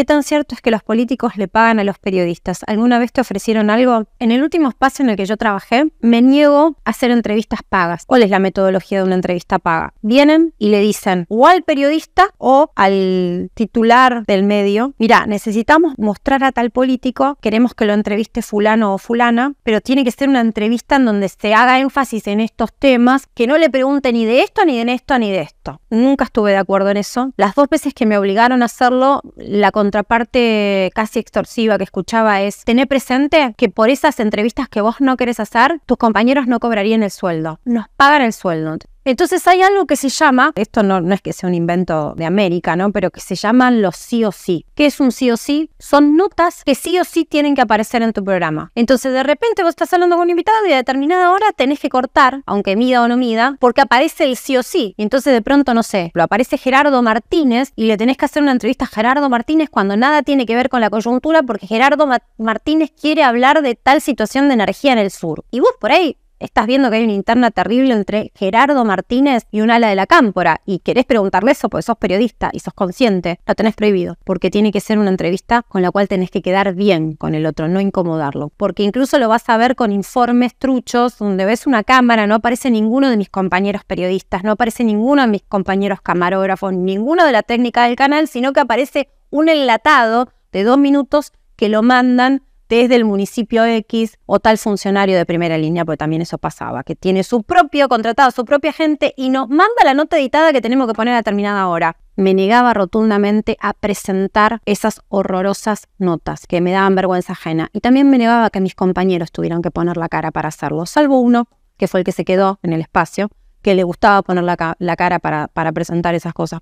¿Qué tan cierto es que los políticos le pagan a los periodistas? ¿Alguna vez te ofrecieron algo? En el último espacio en el que yo trabajé, me niego a hacer entrevistas pagas. ¿Cuál es la metodología de una entrevista paga? Vienen y le dicen o al periodista o al titular del medio, mira, necesitamos mostrar a tal político, queremos que lo entreviste fulano o fulana, pero tiene que ser una entrevista en donde se haga énfasis en estos temas, que no le pregunte ni de esto, ni de esto, ni de esto. Nunca estuve de acuerdo en eso. Las dos veces que me obligaron a hacerlo, la otra parte casi extorsiva que escuchaba es, tener presente que por esas entrevistas que vos no querés hacer, tus compañeros no cobrarían el sueldo. Nos pagan el sueldo. Entonces hay algo que se llama, esto no, no, es que sea un invento de América, ¿no? Pero que se llaman los sí o sí. ¿Qué es un sí o sí? Son notas que sí o sí tienen que aparecer en tu programa. Entonces de repente vos estás hablando con un invitado y a determinada hora tenés que cortar, aunque mida o no mida, porque aparece el sí o sí. Y entonces de pronto, no sé, lo aparece Gerardo Martínez y le tenés que hacer una entrevista a Gerardo Martínez cuando nada tiene que ver con la coyuntura porque Gerardo Martínez quiere hablar de tal situación de energía en el sur. Y vos por ahí estás viendo que hay una interna terrible entre Gerardo Martínez y un ala de la cámpora y querés preguntarle eso porque sos periodista y sos consciente, lo tenés prohibido, porque tiene que ser una entrevista con la cual tenés que quedar bien con el otro, no incomodarlo, porque incluso lo vas a ver con informes truchos donde ves una cámara, no aparece ninguno de mis compañeros periodistas, no aparece ninguno de mis compañeros camarógrafos, ninguno de la técnica del canal, sino que aparece un enlatado de dos minutos que lo mandan desde el municipio X o tal funcionario de primera línea, porque también eso pasaba, que tiene su propio contratado, su propia gente y nos manda la nota editada que tenemos que poner a determinada hora. Me negaba rotundamente a presentar esas horrorosas notas que me daban vergüenza ajena y también me negaba que mis compañeros tuvieran que poner la cara para hacerlo, salvo uno, que fue el que se quedó en el espacio, que le gustaba poner la, cara para presentar esas cosas.